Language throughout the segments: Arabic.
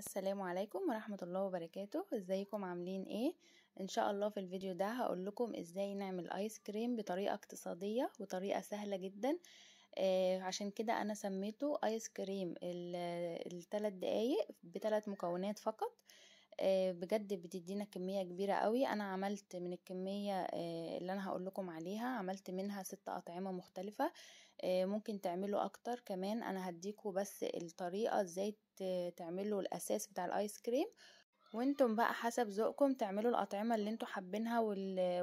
السلام عليكم ورحمة الله وبركاته ازيكم عاملين ايه ان شاء الله في الفيديو ده هقول لكم ازاي نعمل ايس كريم بطريقة اقتصادية وطريقة سهلة جدا آه عشان كده انا سميته ايس كريم الثلاث دقايق بثلاث مكونات فقط آه، بجد بتدينا كمية كبيرة قوي انا عملت من الكمية آه، اللي انا هقول لكم عليها عملت منها ست اطعمة مختلفة آه، ممكن تعملوا اكتر كمان انا هديكوا بس الطريقة ازاي تعملوا الاساس بتاع الايس كريم وانتم بقى حسب ذوقكم تعملوا الاطعمه اللي انتم حابينها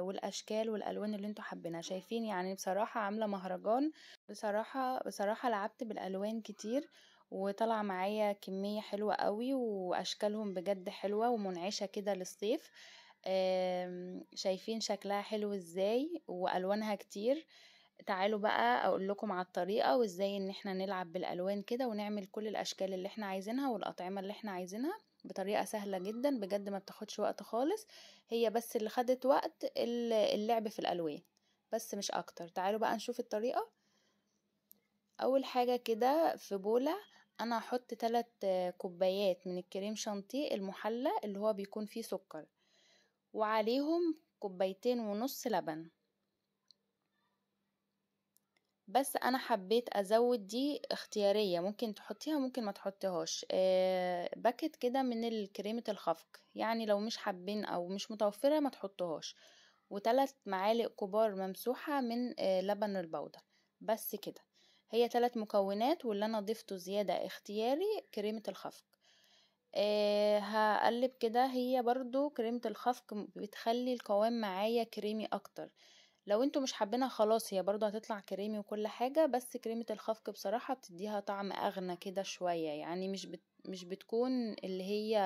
والاشكال والالوان اللي انتم حابينها شايفين يعني بصراحه عامله مهرجان بصراحه بصراحه لعبت بالالوان كتير وطلع معايا كمية حلوة قوي واشكالهم بجد حلوة ومنعشة كده للصيف شايفين شكلها حلو ازاي والوانها كتير تعالوا بقى اقول لكم على الطريقه وازاي ان احنا نلعب بالالوان كده ونعمل كل الاشكال اللي احنا عايزينها والاطعمه اللي احنا عايزينها بطريقه سهله جدا بجد ما بتاخدش وقت خالص هي بس اللي خدت وقت اللعب في الالوان بس مش اكتر تعالوا بقى نشوف الطريقه اول حاجه كده في بوله انا هحط تلات كوبايات من الكريم شانتيه المحلى اللي هو بيكون فيه سكر وعليهم كوبايتين ونص لبن بس انا حبيت ازود دي اختيارية ممكن تحطيها ممكن ما تحطيهاش آه، باكت كده من الكريمة الخفق يعني لو مش حابين او مش متوفرة ما تحطهاش وثلاث معالق كبار ممسوحة من آه، لبن البودر بس كده هي ثلاث مكونات واللي انا ضفته زيادة اختياري كريمة الخفق أه هقلب كده هي برضو كريمة الخفق بتخلي القوام معايا كريمي اكتر لو انتوا مش حابينها خلاص هي برضو هتطلع كريمي وكل حاجة بس كريمة الخفق بصراحة بتديها طعم اغنى كده شوية يعني مش بت مش بتكون اللي هي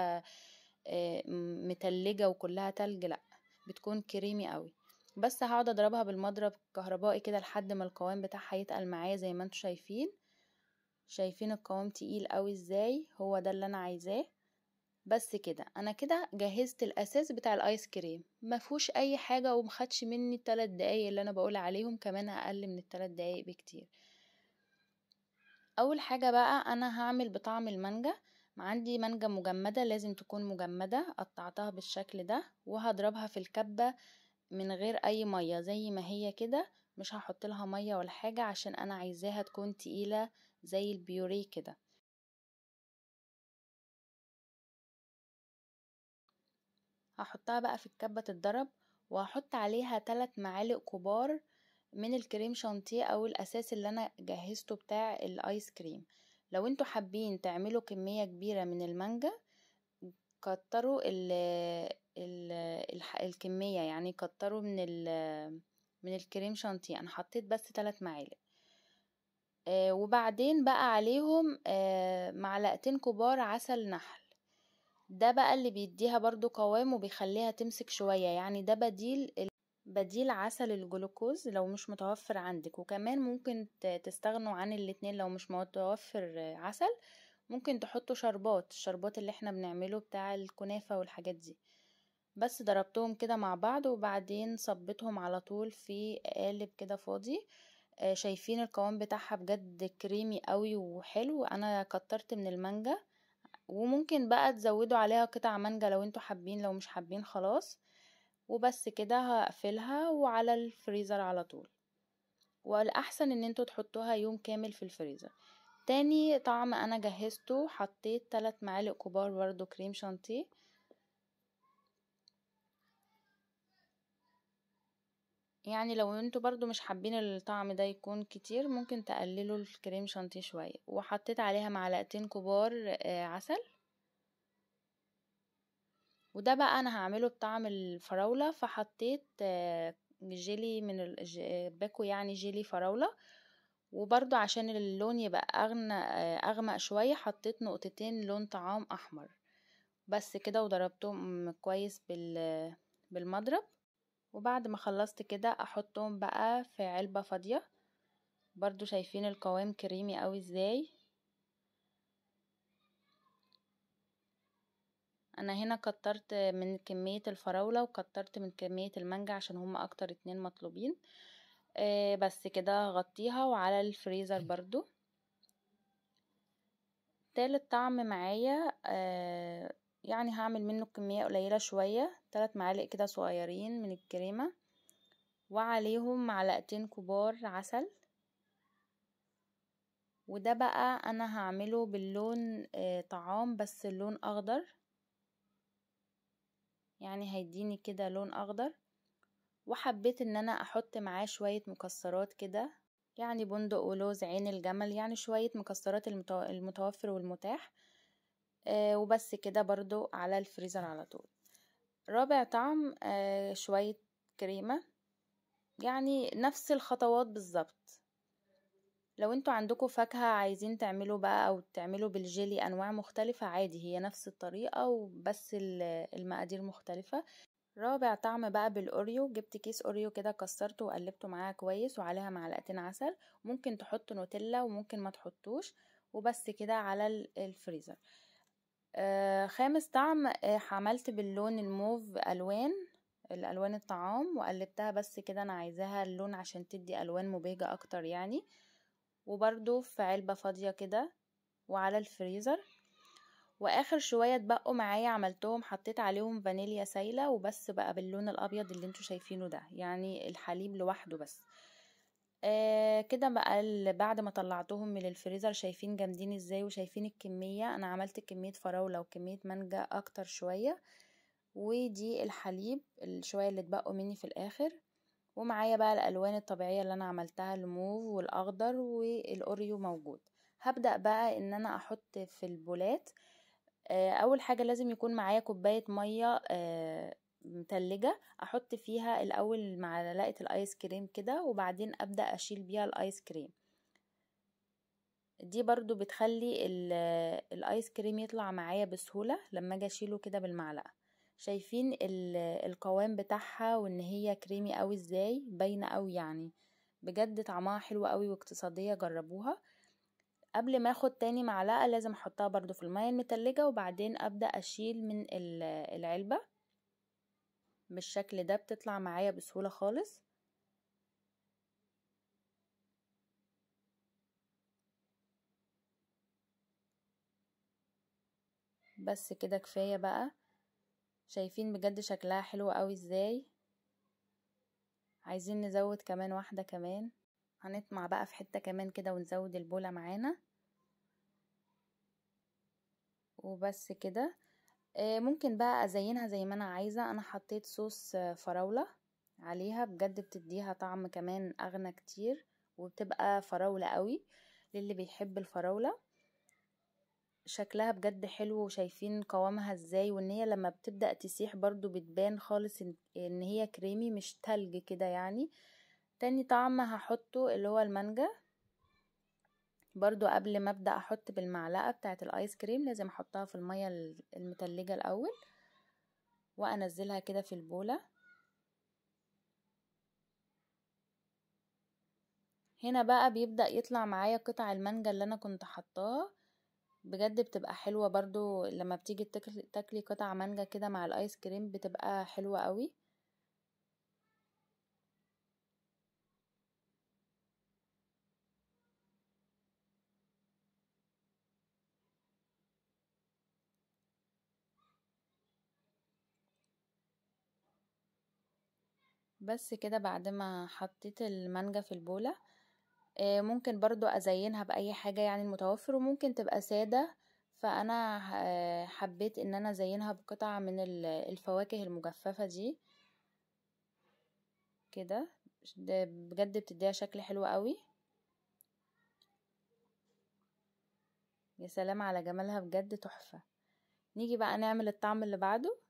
آه، متلجة وكلها تلج لا بتكون كريمي قوي بس هقعد اضربها بالمضرب الكهربائي كده لحد ما القوام بتاعها يتقل معايا زي ما انتوا شايفين شايفين القوام تقيل قوي ازاي هو ده اللي انا عايزاه بس كده انا كده جهزت الاساس بتاع الايس كريم مفهوش اي حاجه ومخدش مني التلات دقايق اللي انا بقول عليهم كمان اقل من التلات دقايق بكتير اول حاجه بقى انا هعمل بطعم المانجا عندي مانجا مجمده لازم تكون مجمده قطعتها بالشكل ده وهضربها في الكبه من غير اي مية زي ما هي كده مش هحط لها مية ولا حاجة عشان انا عايزاها تكون تقيلة زي البيوريه كده هحطها بقى في الكبة تتضرب وهحط عليها تلات معالق كبار من الكريم شانتيه او الاساس اللي انا جهزته بتاع الايس كريم لو انتوا حابين تعملوا كمية كبيرة من المانجا كتروا الكمية يعني كتروا من من الكريم شانتيه انا حطيت بس تلات معالق وبعدين بقى عليهم معلقتين كبار عسل نحل ده بقى اللي بيديها برضو قوام وبيخليها تمسك شوية يعني ده بديل بديل عسل الجلوكوز لو مش متوفر عندك وكمان ممكن تستغنوا عن الاتنين لو مش متوفر عسل ممكن تحطوا شربات الشربات اللي احنا بنعمله بتاع الكنافة والحاجات دي بس ضربتهم كده مع بعض وبعدين صبيتهم على طول في قالب كده فاضي آه، شايفين القوام بتاعها بجد كريمي قوي وحلو انا كترت من المانجا وممكن بقى تزودوا عليها قطع مانجا لو انتوا حابين لو مش حابين خلاص وبس كده هقفلها وعلى الفريزر على طول والاحسن ان انتوا تحطوها يوم كامل في الفريزر تاني طعم انا جهزته حطيت 3 معالق كبار برضو كريم شانتيه يعني لو انتوا برضو مش حابين الطعم ده يكون كتير ممكن تقللوا الكريم شانتيه شوية وحطيت عليها معلقتين كبار آه، عسل وده بقى انا هعمله بطعم الفراولة فحطيت آه، جيلي من باكو يعني جيلي فراولة وبرضو عشان اللون يبقى أغنى آه، أغمق شوية حطيت نقطتين لون طعام أحمر بس كده وضربتهم كويس بال... بالمضرب وبعد ما خلصت كده احطهم بقى في علبة فاضية برضو شايفين القوام كريمي قوي ازاي انا هنا كترت من كمية الفراولة وكترت من كمية المانجا عشان هما اكتر اتنين مطلوبين آه، بس كده هغطيها وعلى الفريزر برضو تالت طعم معايا آه، يعني هعمل منه كمية قليلة شوية ثلاث معالق كده صغيرين من الكريمة وعليهم معلقتين كبار عسل وده بقى انا هعمله باللون آه، طعام بس اللون اخضر يعني هيديني كده لون اخضر وحبيت ان انا احط معاه شوية مكسرات كده يعني بندق ولوز عين الجمل يعني شوية مكسرات المتوفر والمتاح آه، وبس كده برضو على الفريزر على طول رابع طعم آه، شوية كريمة يعني نفس الخطوات بالظبط لو انتوا عندكم فاكهة عايزين تعملوا بقى او تعملوا بالجيلي انواع مختلفة عادي هي نفس الطريقة وبس المقادير مختلفة رابع طعم بقى بالاوريو جبت كيس اوريو كده كسرته وقلبته معاها كويس وعليها معلقتين عسل ممكن تحط نوتيلا وممكن ما تحطوش وبس كده على الفريزر آه، خامس طعم عملت آه، باللون الموف الوان الالوان الطعام وقلبتها بس كده انا عايزاها اللون عشان تدي الوان مبهجة اكتر يعني وبرده في علبة فاضية كده وعلى الفريزر واخر شوية تبقوا معايا عملتهم حطيت عليهم فانيليا سايلة وبس بقى باللون الابيض اللي انتوا شايفينه ده يعني الحليب لوحده بس آه كده بقى بعد ما طلعتهم من الفريزر شايفين جامدين ازاي وشايفين الكمية انا عملت كمية فراولة وكمية مانجا اكتر شوية ودي الحليب الشوية اللي اتبقوا مني في الاخر ومعايا بقى الالوان الطبيعية اللي انا عملتها الموف والاخضر والاوريو موجود هبدأ بقى ان انا احط في البولات آه اول حاجة لازم يكون معايا كوباية مية آه متلجة احط فيها الاول معلقة الايس كريم كده وبعدين ابدأ اشيل بيها الايس كريم دي برضو بتخلي الايس كريم يطلع معايا بسهولة لما اجي اشيله كده بالمعلقة شايفين القوام بتاعها وان هي كريمي قوي ازاي باينة قوي يعني بجد طعمها حلو قوي واقتصادية جربوها قبل ما اخد تاني معلقة لازم احطها برضو في المية المتلجة وبعدين ابدأ اشيل من العلبة بالشكل ده بتطلع معايا بسهولة خالص بس كده كفاية بقى شايفين بجد شكلها حلو قوي ازاي عايزين نزود كمان واحدة كمان هنطمع بقى في حتة كمان كده ونزود البولة معانا وبس كده آه، ممكن بقى ازينها زي ما انا عايزة انا حطيت صوص آه، فراولة عليها بجد بتديها طعم كمان اغنى كتير وبتبقى فراولة قوي للي بيحب الفراولة شكلها بجد حلو وشايفين قوامها ازاي وان هي لما بتبدأ تسيح برضو بتبان خالص ان هي كريمي مش تلج كده يعني تاني طعم هحطه اللي هو المانجا برضو قبل ما ابدأ احط بالمعلقة بتاعة الايس كريم لازم احطها في المية المتلجة الاول وانزلها كده في البولة هنا بقى بيبدأ يطلع معايا قطع المانجا اللي انا كنت حطاها بجد بتبقى حلوة برضو لما بتيجي تاكلي قطع مانجا كده مع الايس كريم بتبقى حلوة قوي بس كده بعد ما حطيت المانجا في البولة آه، ممكن برضو ازينها باي حاجة يعني المتوفر وممكن تبقى سادة فانا آه، حبيت ان انا ازينها بقطع من الفواكه المجففة دي كده بجد بتديها شكل حلو قوي يا سلام على جمالها بجد تحفة نيجي بقى نعمل الطعم اللي بعده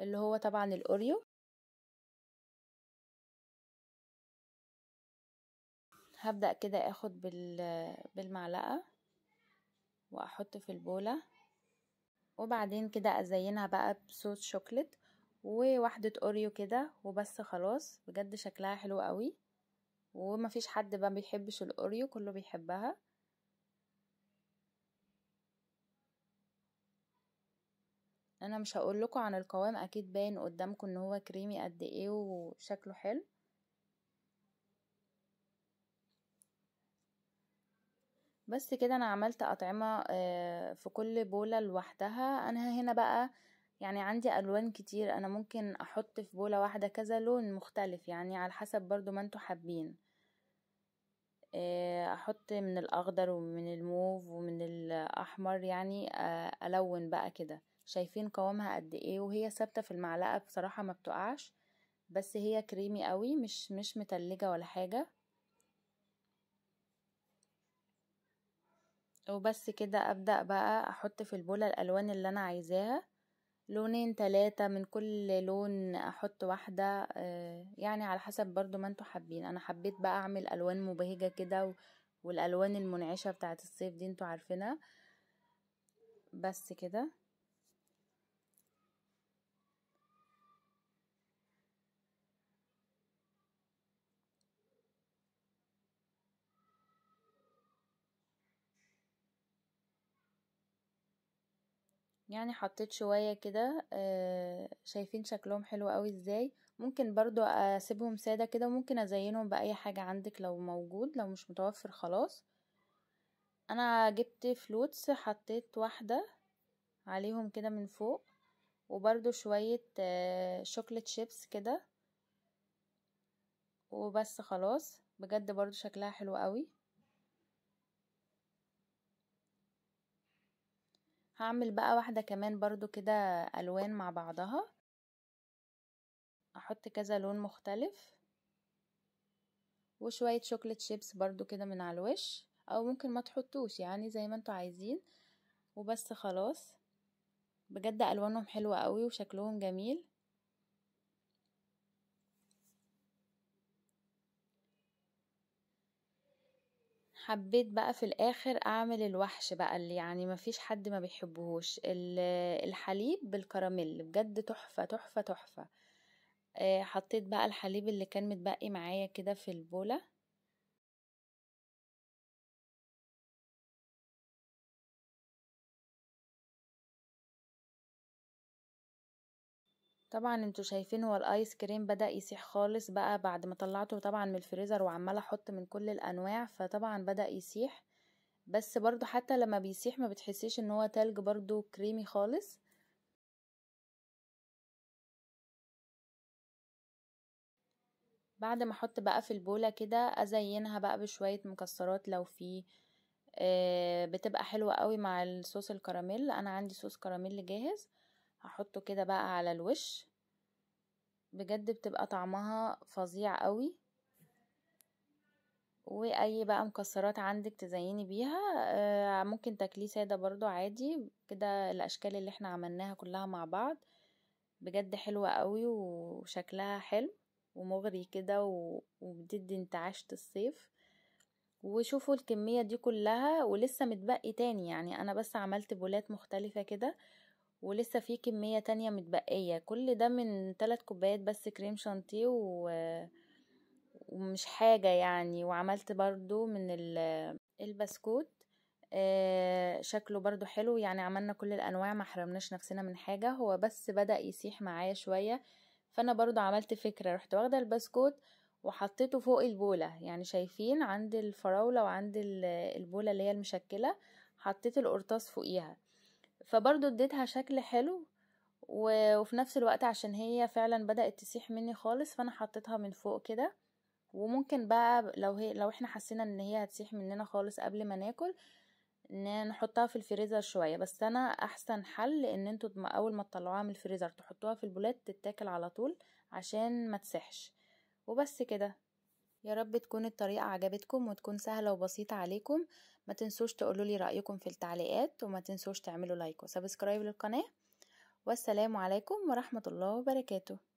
اللي هو طبعا الأوريو هبدأ كده اخد بالمعلقة واحط في البولة وبعدين كده ازينها بقى بصوص شوكليت وواحدة اوريو كده وبس خلاص بجد شكلها حلو قوي ومفيش حد ما بيحبش الاوريو كله بيحبها انا مش هقول لكم عن القوام اكيد باين قدامكم ان هو كريمي قد ايه وشكله حلو بس كده انا عملت اطعمه آه، في كل بوله لوحدها انا هنا بقى يعني عندي الوان كتير انا ممكن احط في بوله واحده كذا لون مختلف يعني على حسب برضو ما انتوا حابين آه، احط من الاخضر ومن الموف ومن الاحمر يعني آه، الون بقى كده شايفين قوامها قد ايه وهي ثابته في المعلقه بصراحه ما بتقعش بس هي كريمي قوي مش مش متلجه ولا حاجه وبس كده ابدا بقى احط في البوله الالوان اللي انا عايزاها لونين ثلاثة من كل لون احط واحدة آه، يعني على حسب برضو ما انتوا حابين انا حبيت بقى اعمل الوان مبهجة كده والالوان المنعشة بتاعت الصيف دي انتوا عارفينها بس كده يعني حطيت شوية كده آه، شايفين شكلهم حلو قوي ازاي ممكن برضو اسيبهم سادة كده وممكن ازينهم بأي حاجة عندك لو موجود لو مش متوفر خلاص انا جبت فلوتس حطيت واحدة عليهم كده من فوق وبرضو شوية شوكليت آه، شيبس كده وبس خلاص بجد برضو شكلها حلو قوي هعمل بقى واحدة كمان برضو كده ألوان مع بعضها أحط كذا لون مختلف وشوية شوكليت شيبس برضو كده من على الوش أو ممكن ما تحطوش يعني زي ما انتوا عايزين وبس خلاص بجد ألوانهم حلوة قوي وشكلهم جميل حبيت بقى في الاخر اعمل الوحش بقى اللي يعني مفيش حد ما بيحبهوش الحليب بالكراميل بجد تحفة تحفة تحفة آه، حطيت بقى الحليب اللي كان متبقي معايا كده في البولة طبعا انتوا شايفين هو الايس كريم بدا يسيح خالص بقى بعد ما طلعته طبعا من الفريزر وعماله احط من كل الانواع فطبعا بدا يسيح بس برضو حتى لما بيسيح ما بتحسيش ان هو تلج برضو كريمي خالص بعد ما احط بقى في البولة كده ازينها بقى بشوية مكسرات لو في آه، بتبقى حلوة قوي مع الصوص الكراميل انا عندي صوص كراميل جاهز هحطه كده بقى على الوش بجد بتبقى طعمها فظيع قوي واي بقى مكسرات عندك تزيني بيها آه، ممكن تاكليه ساده برضو عادي كده الاشكال اللي احنا عملناها كلها مع بعض بجد حلوه قوي وشكلها حلو ومغري كده وبتدي انتعاشة الصيف وشوفوا الكمية دي كلها ولسه متبقي تاني يعني انا بس عملت بولات مختلفة كده ولسه في كمية تانية متبقية كل ده من ثلاث كوبايات بس كريم شانتيه و... ومش حاجة يعني وعملت برضو من البسكوت آه شكله برضو حلو يعني عملنا كل الانواع ما حرمناش نفسنا من حاجة هو بس بدأ يسيح معايا شوية فانا برضو عملت فكرة رحت واخدة البسكوت وحطيته فوق البولة يعني شايفين عند الفراولة وعند البولة اللي هي المشكلة حطيت القرطاس فوقيها فبرضو اديتها شكل حلو وفي نفس الوقت عشان هي فعلا بدأت تسيح مني خالص فانا حطيتها من فوق كده وممكن بقى لو هي لو احنا حسينا ان هي هتسيح مننا خالص قبل ما ناكل نحطها في الفريزر شوية بس انا احسن حل ان انتوا اول ما تطلعوها من الفريزر تحطوها في البولات تتاكل على طول عشان ما تسحش وبس كده يا رب تكون الطريقة عجبتكم وتكون سهلة وبسيطة عليكم ما تنسوش تقولوا لي رأيكم في التعليقات وما تنسوش تعملوا لايك وسبسكرايب للقناة والسلام عليكم ورحمة الله وبركاته